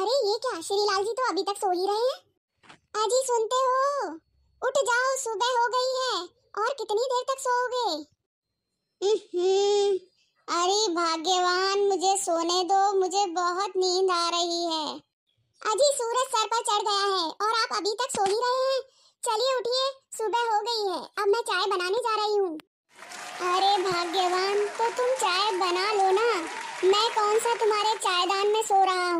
अरे ये क्या श्रीलाल जी तो अभी तक सो ही रहे हैं अजी सुनते हो उठ जाओ सुबह हो गई है और कितनी देर तक सोओगे अरे भाग्यवान मुझे सोने दो मुझे बहुत नींद आ रही है अजी सूरज सर पर चढ़ गया है और आप अभी तक सो ही रहे हैं चलिए उठिए सुबह हो गई है अब मैं चाय बनाने जा रही हूँ अरे भाग्यवान तो तुम चाय बना लो ना मैं कौन सा तुम्हारे चायदान में सो रहा हूँ